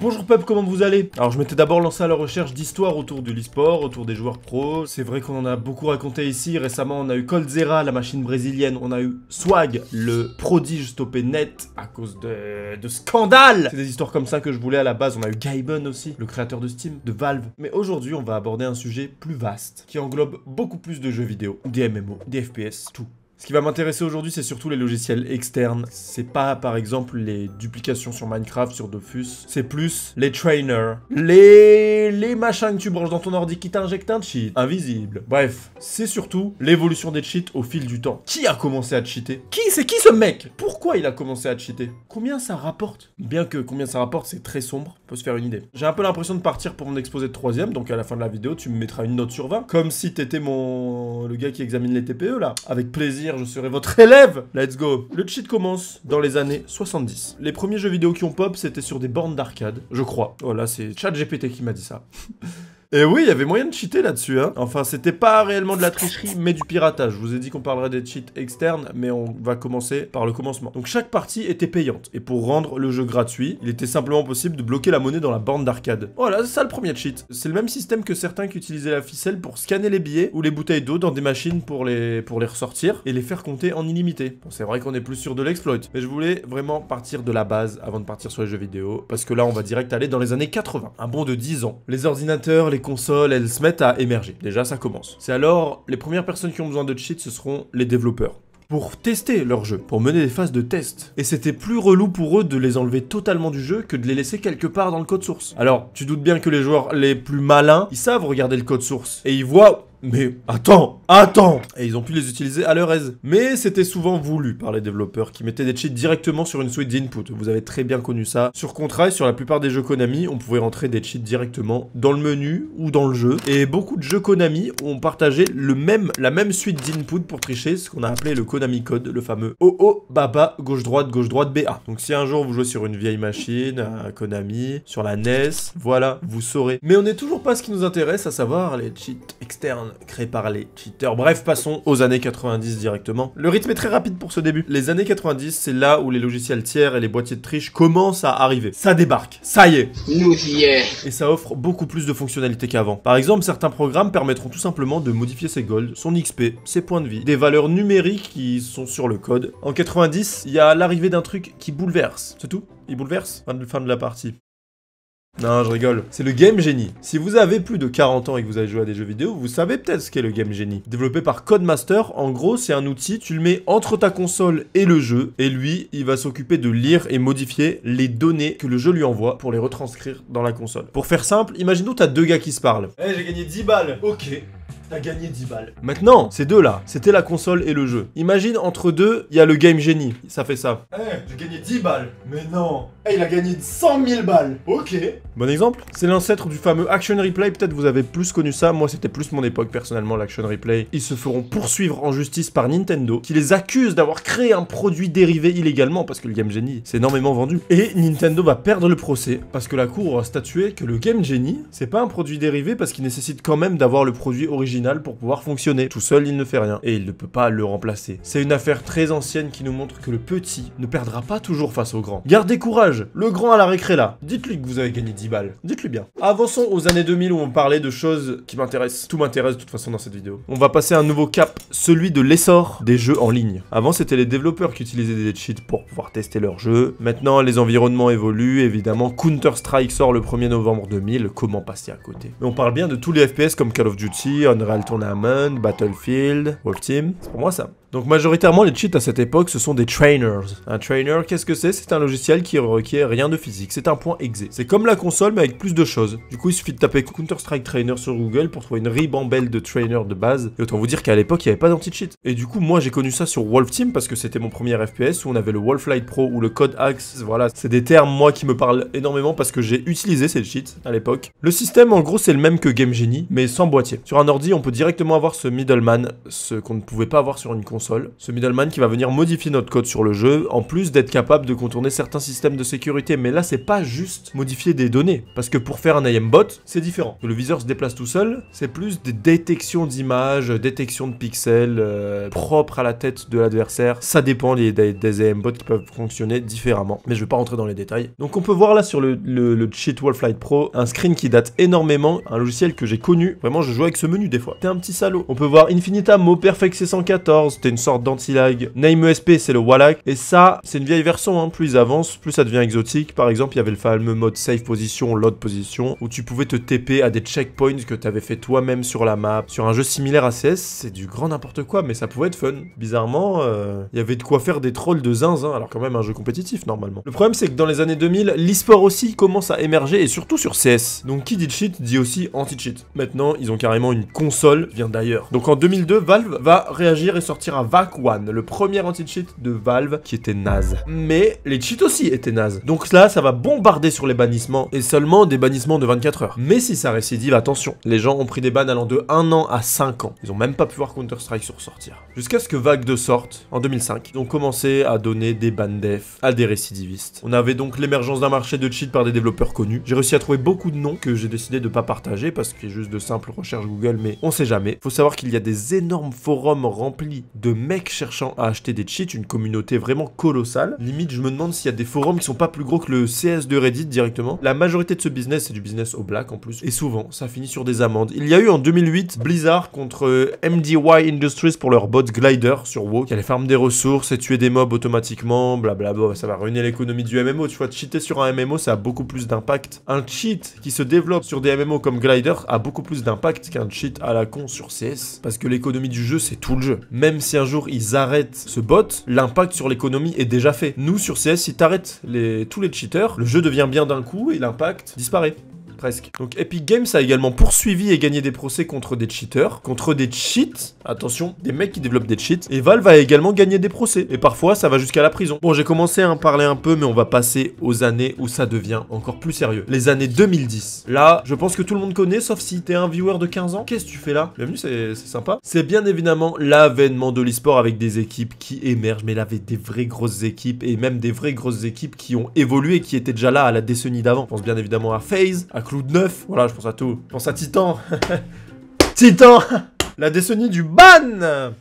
Bonjour peuple, comment vous allez Alors je m'étais d'abord lancé à la recherche d'histoires autour du l'e-sport, autour des joueurs pros. C'est vrai qu'on en a beaucoup raconté ici. Récemment, on a eu Colzera, la machine brésilienne. On a eu Swag, le prodige stoppé net à cause de, de scandales. C'est des histoires comme ça que je voulais à la base. On a eu GaiBun aussi, le créateur de Steam, de Valve. Mais aujourd'hui, on va aborder un sujet plus vaste, qui englobe beaucoup plus de jeux vidéo, des MMO, des FPS, tout. Ce qui va m'intéresser aujourd'hui, c'est surtout les logiciels externes. C'est pas, par exemple, les duplications sur Minecraft, sur Dofus. C'est plus les trainers. Les... les machins que tu branches dans ton ordi qui t'injectent un cheat. Invisible. Bref, c'est surtout l'évolution des cheats au fil du temps. Qui a commencé à cheater Qui C'est qui ce mec Pourquoi il a commencé à cheater Combien ça rapporte Bien que combien ça rapporte, c'est très sombre. On peut se faire une idée. J'ai un peu l'impression de partir pour mon exposé de troisième, donc à la fin de la vidéo, tu me mettras une note sur 20. Comme si t'étais mon... le gars qui examine les TPE, là. Avec plaisir je serai votre élève Let's go Le cheat commence dans les années 70. Les premiers jeux vidéo qui ont pop, c'était sur des bornes d'arcade, je crois. Oh là c'est ChatGPT qui m'a dit ça. Et oui, il y avait moyen de cheater là-dessus. Hein. Enfin, c'était pas réellement de la tricherie, mais du piratage. Je vous ai dit qu'on parlerait des cheats externes, mais on va commencer par le commencement. Donc chaque partie était payante. Et pour rendre le jeu gratuit, il était simplement possible de bloquer la monnaie dans la bande d'arcade. Voilà, c'est ça le premier cheat. C'est le même système que certains qui utilisaient la ficelle pour scanner les billets ou les bouteilles d'eau dans des machines pour les, pour les ressortir et les faire compter en illimité. Bon, c'est vrai qu'on est plus sûr de l'exploit, mais je voulais vraiment partir de la base avant de partir sur les jeux vidéo, parce que là, on va direct aller dans les années 80, un bond de 10 ans. Les ordinateurs, les consoles, elles se mettent à émerger. Déjà, ça commence. C'est alors, les premières personnes qui ont besoin de cheats, ce seront les développeurs pour tester leur jeu, pour mener des phases de test. Et c'était plus relou pour eux de les enlever totalement du jeu que de les laisser quelque part dans le code source. Alors, tu doutes bien que les joueurs les plus malins, ils savent regarder le code source. Et ils voient mais attends, attends Et ils ont pu les utiliser à leur aise. Mais c'était souvent voulu par les développeurs qui mettaient des cheats directement sur une suite d'input. Vous avez très bien connu ça. Sur Contra sur la plupart des jeux Konami, on pouvait rentrer des cheats directement dans le menu ou dans le jeu. Et beaucoup de jeux Konami ont partagé le même, la même suite d'input pour tricher, ce qu'on a appelé le Konami Code, le fameux OO Baba gauche-droite, gauche-droite BA. Donc si un jour vous jouez sur une vieille machine, Konami, sur la NES, voilà, vous saurez. Mais on n'est toujours pas ce qui nous intéresse, à savoir les cheats externes créé par les cheaters. Bref, passons aux années 90 directement. Le rythme est très rapide pour ce début. Les années 90, c'est là où les logiciels tiers et les boîtiers de triche commencent à arriver. Ça débarque, ça y est. Nous y est. Et ça offre beaucoup plus de fonctionnalités qu'avant. Par exemple, certains programmes permettront tout simplement de modifier ses golds, son XP, ses points de vie, des valeurs numériques qui sont sur le code. En 90, il y a l'arrivée d'un truc qui bouleverse. C'est tout Il bouleverse fin de la partie. Non, je rigole. C'est le Game Genie. Si vous avez plus de 40 ans et que vous avez joué à des jeux vidéo, vous savez peut-être ce qu'est le Game Genie. Développé par Codemaster, en gros, c'est un outil, tu le mets entre ta console et le jeu, et lui, il va s'occuper de lire et modifier les données que le jeu lui envoie pour les retranscrire dans la console. Pour faire simple, imagine tu t'as deux gars qui se parlent. Eh, j'ai gagné 10 balles. Ok. T'as gagné 10 balles. Maintenant, ces deux-là, c'était la console et le jeu. Imagine, entre deux, il y a le Game Genie. Ça fait ça. Eh, j'ai gagné 10 balles. Mais non. Eh, il a gagné 100 000 balles. Ok. Bon exemple. C'est l'ancêtre du fameux Action Replay. Peut-être vous avez plus connu ça. Moi, c'était plus mon époque, personnellement, l'Action Replay. Ils se feront poursuivre en justice par Nintendo, qui les accuse d'avoir créé un produit dérivé illégalement, parce que le Game Genie s'est énormément vendu. Et Nintendo va perdre le procès, parce que la cour aura statué que le Game Genie, c'est pas un produit dérivé, parce qu'il nécessite quand même d'avoir le produit original pour pouvoir fonctionner. Tout seul, il ne fait rien et il ne peut pas le remplacer. C'est une affaire très ancienne qui nous montre que le petit ne perdra pas toujours face au grand. Gardez courage, le grand à la récré là. Dites-lui que vous avez gagné 10 balles. Dites-lui bien. Avançons aux années 2000 où on parlait de choses qui m'intéressent. Tout m'intéresse de toute façon dans cette vidéo. On va passer à un nouveau cap, celui de l'essor des jeux en ligne. Avant, c'était les développeurs qui utilisaient des cheats pour pouvoir tester leurs jeux. Maintenant, les environnements évoluent. Évidemment, Counter-Strike sort le 1er novembre 2000. Comment passer à côté Mais on parle bien de tous les FPS comme Call of Duty, Unreal Unreal Tournament, Battlefield, Wolf Team. C'est pour moi ça. Donc majoritairement les cheats à cette époque ce sont des trainers. Un trainer, qu'est-ce que c'est C'est un logiciel qui requiert rien de physique, c'est un point exé. C'est comme la console mais avec plus de choses. Du coup il suffit de taper Counter-Strike Trainer sur Google pour trouver une ribambelle de trainers de base. Et autant vous dire qu'à l'époque il n'y avait pas d'anti-cheat. Et du coup moi j'ai connu ça sur Wolf Team parce que c'était mon premier FPS où on avait le Wolf Light Pro ou le Code Axe. Voilà, c'est des termes moi qui me parlent énormément parce que j'ai utilisé ces cheats à l'époque. Le système en gros c'est le même que Game Genie mais sans boîtier. Sur un ordi on peut directement avoir ce middleman, ce qu'on ne pouvait pas avoir sur une console. Ce middleman qui va venir modifier notre code sur le jeu, en plus d'être capable de contourner certains systèmes de sécurité. Mais là, c'est pas juste modifier des données, parce que pour faire un AM bot, c'est différent. le viseur se déplace tout seul, c'est plus des détections d'images, détection de pixels euh, propres à la tête de l'adversaire. Ça dépend des, des, qui peuvent fonctionner différemment, mais je vais pas rentrer dans les détails. Donc on peut voir là sur le, cheat wall cheat Pro un screen qui date énormément, un logiciel que j'ai connu. Vraiment, je joue avec ce menu des fois T'es un petit salaud. On peut voir Infinita Perfect C114, T'es une sorte d'anti-lag. Name ESP, c'est le Wallach. Et ça, c'est une vieille version, hein. plus ils avancent, plus ça devient exotique. Par exemple, il y avait le fameux mode safe position, load position, où tu pouvais te TP à des checkpoints que t'avais fait toi-même sur la map. Sur un jeu similaire à CS, c'est du grand n'importe quoi, mais ça pouvait être fun. Bizarrement, euh, il y avait de quoi faire des trolls de zinzin, alors quand même un jeu compétitif normalement. Le problème, c'est que dans les années 2000, l'e-sport aussi commence à émerger, et surtout sur CS. Donc qui dit cheat dit aussi anti-cheat. Maintenant, ils ont carrément une console vient d'ailleurs. Donc en 2002, Valve va réagir et sortir un VAC One, le premier anti-cheat de Valve qui était naze. Mais les cheats aussi étaient naze. Donc là, ça va bombarder sur les bannissements et seulement des bannissements de 24 heures. Mais si ça récidive, attention, les gens ont pris des bans allant de 1 an à 5 ans. Ils ont même pas pu voir Counter-Strike sur sortir. Jusqu'à ce que vac 2 sorte en 2005. Ils ont commencé à donner des bans def à des récidivistes. On avait donc l'émergence d'un marché de cheats par des développeurs connus. J'ai réussi à trouver beaucoup de noms que j'ai décidé de pas partager parce que a juste de simples recherches Google, mais on sait jamais. Faut savoir qu'il y a des énormes forums remplis de mecs cherchant à acheter des cheats, une communauté vraiment colossale. Limite, je me demande s'il y a des forums qui sont pas plus gros que le CS de Reddit directement. La majorité de ce business, c'est du business au black en plus. Et souvent, ça finit sur des amendes. Il y a eu en 2008 Blizzard contre euh, MDY Industries pour leur bot Glider sur WoW, qui allait farm des ressources et tuer des mobs automatiquement, blablabla. Ça va ruiner l'économie du MMO. Tu vois, cheater sur un MMO, ça a beaucoup plus d'impact. Un cheat qui se développe sur des MMO comme Glider a beaucoup plus d'impact qu'un cheat à la con sur CS, parce que l'économie du jeu, c'est tout le jeu. Même si un jour ils arrêtent ce bot, l'impact sur l'économie est déjà fait. Nous, sur CS, si t'arrêtes les... tous les cheaters, le jeu devient bien d'un coup et l'impact disparaît presque. Donc Epic Games a également poursuivi et gagné des procès contre des cheaters, contre des cheats, attention, des mecs qui développent des cheats, et Valve a également gagné des procès, et parfois ça va jusqu'à la prison. Bon, j'ai commencé à en parler un peu, mais on va passer aux années où ça devient encore plus sérieux. Les années 2010. Là, je pense que tout le monde connaît, sauf si t'es un viewer de 15 ans. Qu'est-ce que tu fais là Bienvenue, c'est sympa. C'est bien évidemment l'avènement de le avec des équipes qui émergent, mais là, avec des vraies grosses équipes, et même des vraies grosses équipes qui ont évolué, qui étaient déjà là à la décennie d'avant. pense bien évidemment à FaZe, à de neuf. Voilà, je pense à tout. Je pense à Titan. Titan la décennie du ban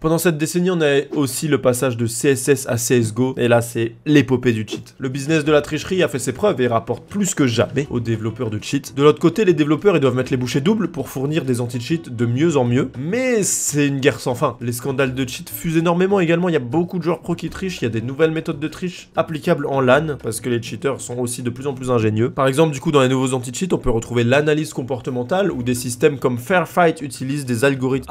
Pendant cette décennie, on a aussi le passage de CSS à CSGO, et là, c'est l'épopée du cheat. Le business de la tricherie a fait ses preuves et rapporte plus que jamais aux développeurs de cheat. De l'autre côté, les développeurs, ils doivent mettre les bouchées doubles pour fournir des anti-cheats de mieux en mieux, mais c'est une guerre sans fin. Les scandales de cheat fusent énormément également, il y a beaucoup de joueurs pro qui trichent, il y a des nouvelles méthodes de triche applicables en LAN, parce que les cheaters sont aussi de plus en plus ingénieux. Par exemple, du coup, dans les nouveaux anti-cheats, on peut retrouver l'analyse comportementale, ou des systèmes comme Fair Fight utilisent des algorithmes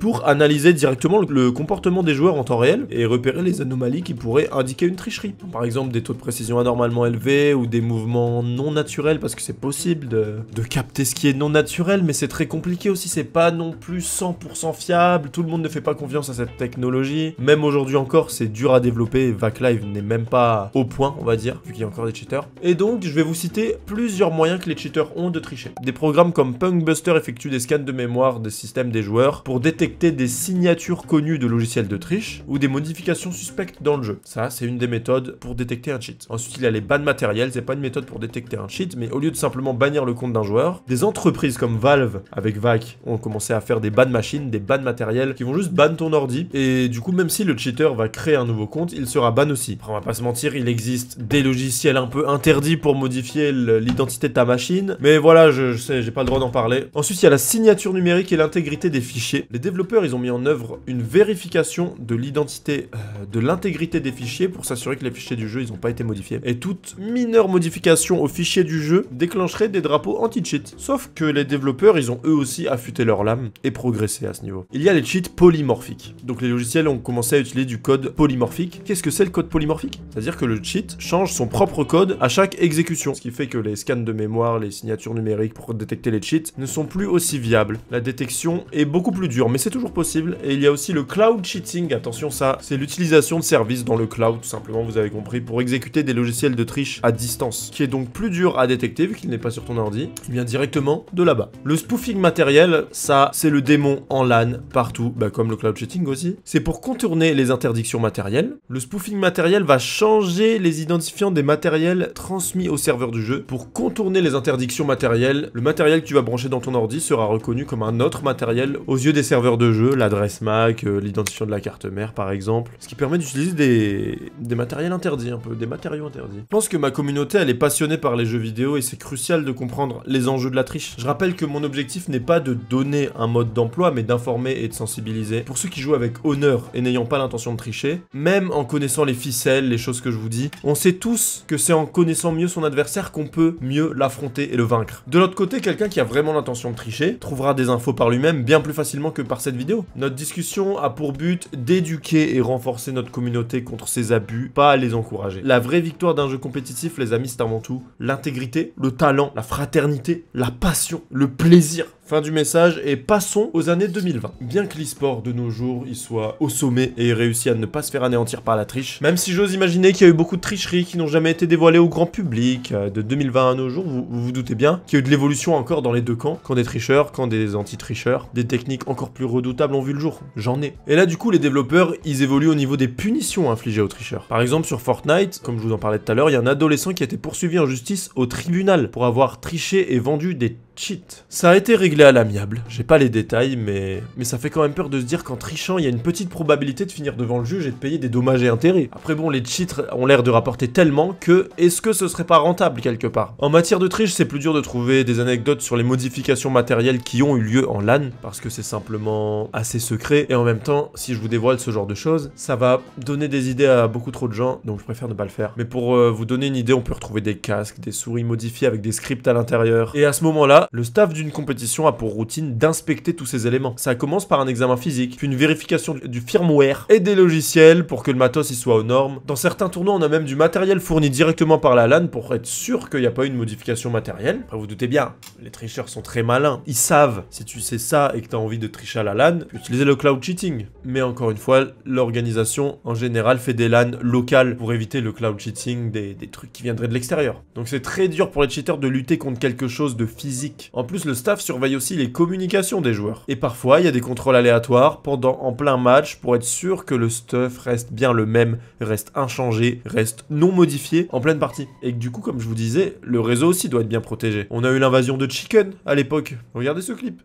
pour analyser directement le comportement des joueurs en temps réel et repérer les anomalies qui pourraient indiquer une tricherie. Par exemple des taux de précision anormalement élevés ou des mouvements non naturels parce que c'est possible de, capter ce qui est non naturel mais c'est très compliqué aussi, c'est pas non plus 100% fiable, tout le monde ne fait pas confiance à cette technologie. Même aujourd'hui encore c'est dur à développer, VacLive n'est même pas au point on va dire, vu qu'il y a encore des cheaters. Et donc je vais vous citer plusieurs moyens que les cheaters ont de tricher. Des programmes comme Punkbuster effectuent des scans de mémoire des systèmes des joueurs pour pour détecter des signatures connues de logiciels de triche ou des modifications suspectes dans le jeu. Ça, c'est une des méthodes pour détecter un cheat. Ensuite, il y a les bans matériels, c'est pas une méthode pour détecter un cheat, mais au lieu de simplement bannir le compte d'un joueur, des entreprises comme Valve avec VAC ont commencé à faire des bans machines, des bans matériels qui vont juste ban ton ordi et du coup, même si le cheater va créer un nouveau compte, il sera ban aussi. Après, on va pas se mentir, il existe des logiciels un peu interdits pour modifier l'identité de ta machine, mais voilà, je, je sais, j'ai pas le droit d'en parler. Ensuite, il y a la signature numérique et l'intégrité des fichiers les développeurs, ils ont mis en œuvre une vérification de l'identité, euh, de l'intégrité des fichiers pour s'assurer que les fichiers du jeu, ils n'ont pas été modifiés. Et toute mineure modification au fichiers du jeu déclencherait des drapeaux anti-cheat. Sauf que les développeurs, ils ont eux aussi affûté leur lame et progressé à ce niveau. Il y a les cheats polymorphiques. Donc les logiciels ont commencé à utiliser du code polymorphique. Qu'est-ce que c'est le code polymorphique C'est-à-dire que le cheat change son propre code à chaque exécution. Ce qui fait que les scans de mémoire, les signatures numériques pour détecter les cheats ne sont plus aussi viables. La détection est beaucoup plus dur, mais c'est toujours possible. Et il y a aussi le cloud cheating, attention ça, c'est l'utilisation de services dans le cloud, simplement, vous avez compris, pour exécuter des logiciels de triche à distance, qui est donc plus dur à détecter vu qu'il n'est pas sur ton ordi, il vient directement de là-bas. Le spoofing matériel, ça, c'est le démon en LAN partout, bah, comme le cloud cheating aussi. C'est pour contourner les interdictions matérielles. Le spoofing matériel va changer les identifiants des matériels transmis au serveur du jeu pour contourner les interdictions matérielles. Le matériel que tu vas brancher dans ton ordi sera reconnu comme un autre matériel aux yeux des serveurs de jeu, l'adresse MAC, euh, l'identifiant de la carte mère par exemple, ce qui permet d'utiliser des... des matériels interdits un peu, des matériaux interdits. Je pense que ma communauté elle est passionnée par les jeux vidéo et c'est crucial de comprendre les enjeux de la triche. Je rappelle que mon objectif n'est pas de donner un mode d'emploi mais d'informer et de sensibiliser. Pour ceux qui jouent avec honneur et n'ayant pas l'intention de tricher, même en connaissant les ficelles, les choses que je vous dis, on sait tous que c'est en connaissant mieux son adversaire qu'on peut mieux l'affronter et le vaincre. De l'autre côté, quelqu'un qui a vraiment l'intention de tricher trouvera des infos par lui-même bien plus facilement que par cette vidéo. Notre discussion a pour but d'éduquer et renforcer notre communauté contre ces abus, pas à les encourager. La vraie victoire d'un jeu compétitif, les amis, c'est avant tout l'intégrité, le talent, la fraternité, la passion, le plaisir, Fin du message et passons aux années 2020. Bien que l'e-sport de nos jours il soit au sommet et ait réussi à ne pas se faire anéantir par la triche, même si j'ose imaginer qu'il y a eu beaucoup de tricheries qui n'ont jamais été dévoilées au grand public, euh, de 2020 à nos jours, vous vous, vous doutez bien qu'il y a eu de l'évolution encore dans les deux camps, quand des tricheurs, quand des anti-tricheurs, des techniques encore plus redoutables ont vu le jour, j'en ai. Et là du coup les développeurs, ils évoluent au niveau des punitions infligées aux tricheurs. Par exemple sur Fortnite, comme je vous en parlais tout à l'heure, il y a un adolescent qui a été poursuivi en justice au tribunal pour avoir triché et vendu des cheat. Ça a été réglé à l'amiable, j'ai pas les détails, mais... mais ça fait quand même peur de se dire qu'en trichant, il y a une petite probabilité de finir devant le juge et de payer des dommages et intérêts. Après bon, les cheats ont l'air de rapporter tellement que, est-ce que ce serait pas rentable quelque part En matière de triche, c'est plus dur de trouver des anecdotes sur les modifications matérielles qui ont eu lieu en LAN, parce que c'est simplement assez secret, et en même temps, si je vous dévoile ce genre de choses, ça va donner des idées à beaucoup trop de gens, donc je préfère ne pas le faire. Mais pour euh, vous donner une idée, on peut retrouver des casques, des souris modifiées avec des scripts à l'intérieur, et à ce moment-là, le staff d'une compétition a pour routine d'inspecter tous ces éléments. Ça commence par un examen physique, puis une vérification du firmware et des logiciels pour que le matos y soit aux normes. Dans certains tournois, on a même du matériel fourni directement par la LAN pour être sûr qu'il n'y a pas une modification matérielle. Après, vous doutez bien, les tricheurs sont très malins. Ils savent, si tu sais ça et que tu as envie de tricher à la LAN, utiliser le cloud cheating. Mais encore une fois, l'organisation en général fait des LAN locales pour éviter le cloud cheating des, des trucs qui viendraient de l'extérieur. Donc c'est très dur pour les cheaters de lutter contre quelque chose de physique en plus, le staff surveille aussi les communications des joueurs. Et parfois, il y a des contrôles aléatoires pendant en plein match pour être sûr que le stuff reste bien le même, reste inchangé, reste non modifié en pleine partie. Et que du coup, comme je vous disais, le réseau aussi doit être bien protégé. On a eu l'invasion de Chicken à l'époque. Regardez ce clip.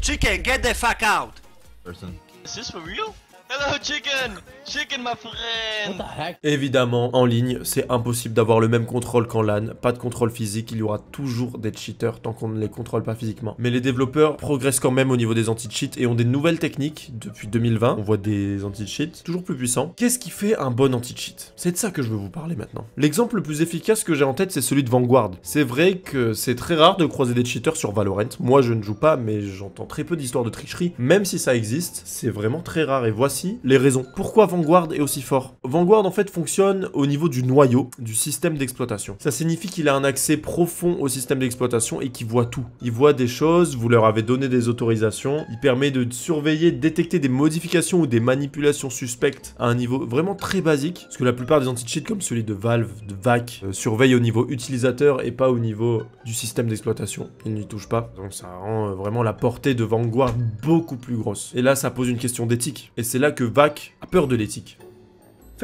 Chicken, get the fuck out. Is this for real? Hello chicken Chicken my friend Évidemment, en ligne, c'est impossible d'avoir le même contrôle qu'en LAN, pas de contrôle physique, il y aura toujours des cheaters tant qu'on ne les contrôle pas physiquement. Mais les développeurs progressent quand même au niveau des anti-cheats et ont des nouvelles techniques depuis 2020. On voit des anti-cheats toujours plus puissants. Qu'est-ce qui fait un bon anti-cheat C'est de ça que je veux vous parler maintenant. L'exemple le plus efficace que j'ai en tête, c'est celui de Vanguard. C'est vrai que c'est très rare de croiser des cheaters sur Valorant. Moi, je ne joue pas, mais j'entends très peu d'histoires de tricherie. Même si ça existe, c'est vraiment très rare et voici les raisons. Pourquoi Vanguard est aussi fort Vanguard en fait fonctionne au niveau du noyau du système d'exploitation. Ça signifie qu'il a un accès profond au système d'exploitation et qu'il voit tout. Il voit des choses, vous leur avez donné des autorisations, il permet de surveiller, détecter des modifications ou des manipulations suspectes à un niveau vraiment très basique, parce que la plupart des anti cheat comme celui de Valve, de VAC, euh, surveillent au niveau utilisateur et pas au niveau du système d'exploitation. Ils n'y touchent pas. Donc ça rend euh, vraiment la portée de Vanguard beaucoup plus grosse. Et là, ça pose une question d'éthique. Et c'est là là que Vac a peur de l'éthique.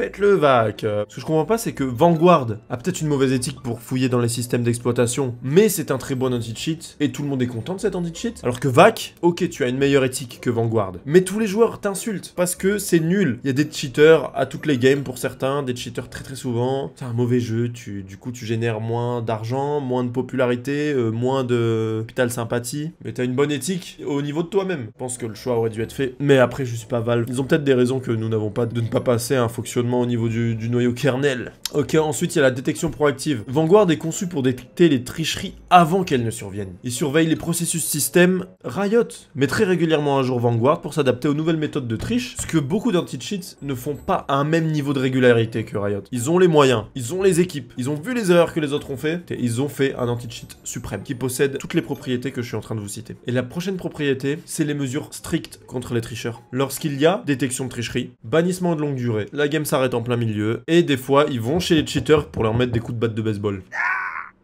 Faites-le, VAC Ce que je comprends pas, c'est que Vanguard a peut-être une mauvaise éthique pour fouiller dans les systèmes d'exploitation, mais c'est un très bon anti-cheat, et tout le monde est content de cet anti-cheat. Alors que VAC, ok, tu as une meilleure éthique que Vanguard, mais tous les joueurs t'insultent, parce que c'est nul. Il y a des cheaters à toutes les games pour certains, des cheaters très très souvent. C'est un mauvais jeu, tu, du coup tu génères moins d'argent, moins de popularité, euh, moins de hôpital sympathie, mais t'as une bonne éthique au niveau de toi-même. Je pense que le choix aurait dû être fait, mais après je suis pas Valve. Ils ont peut-être des raisons que nous n'avons pas de ne pas passer à un fonctionnement au niveau du, noyau kernel. Ok, ensuite il y a la détection proactive. Vanguard est conçu pour détecter les tricheries avant qu'elles ne surviennent. Il surveille les processus système. Riot met très régulièrement à jour Vanguard pour s'adapter aux nouvelles méthodes de triche, ce que beaucoup d'anti-cheats ne font pas à un même niveau de régularité que Riot. Ils ont les moyens, ils ont les équipes, ils ont vu les erreurs que les autres ont fait, ils ont fait un anti-cheat suprême qui possède toutes les propriétés que je suis en train de vous citer. Et la prochaine propriété, c'est les mesures strictes contre les tricheurs. Lorsqu'il y a détection de tricherie, bannissement de longue durée, la game s'arrête en plein milieu, et des fois ils vont chez les cheaters pour leur mettre des coups de batte de baseball.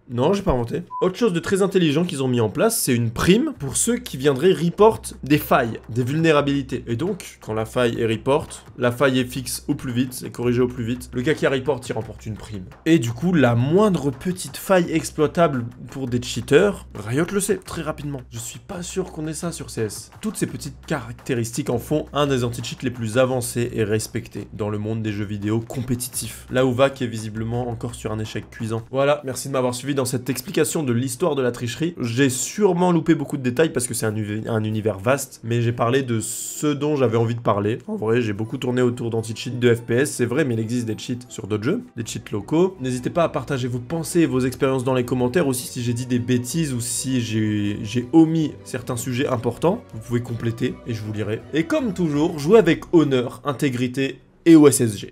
Non, j'ai pas inventé. Autre chose de très intelligent qu'ils ont mis en place, c'est une prime pour ceux qui viendraient report des failles, des vulnérabilités. Et donc, quand la faille est report, la faille est fixe au plus vite, c'est corrigée au plus vite, le gars qui a report, il remporte une prime. Et du coup, la moindre petite faille exploitable pour des cheaters, Riot le sait très rapidement. Je suis pas sûr qu'on ait ça sur CS. Toutes ces petites caractéristiques en font un des anti-cheats les plus avancés et respectés dans le monde des jeux vidéo compétitifs. Là où Vac est visiblement encore sur un échec cuisant. Voilà, merci de m'avoir suivi dans cette explication de l'histoire de la tricherie. J'ai sûrement loupé beaucoup de détails parce que c'est un, univers vaste, mais j'ai parlé de ce dont j'avais envie de parler. En vrai, j'ai beaucoup tourné autour d'anti-cheat de FPS, c'est vrai, mais il existe des cheats sur d'autres jeux, des cheats locaux. N'hésitez pas à partager vos pensées et vos expériences dans les commentaires aussi si j'ai dit des bêtises ou si j'ai omis certains sujets importants. Vous pouvez compléter et je vous lirai. Et comme toujours, jouez avec honneur, intégrité et OSSG.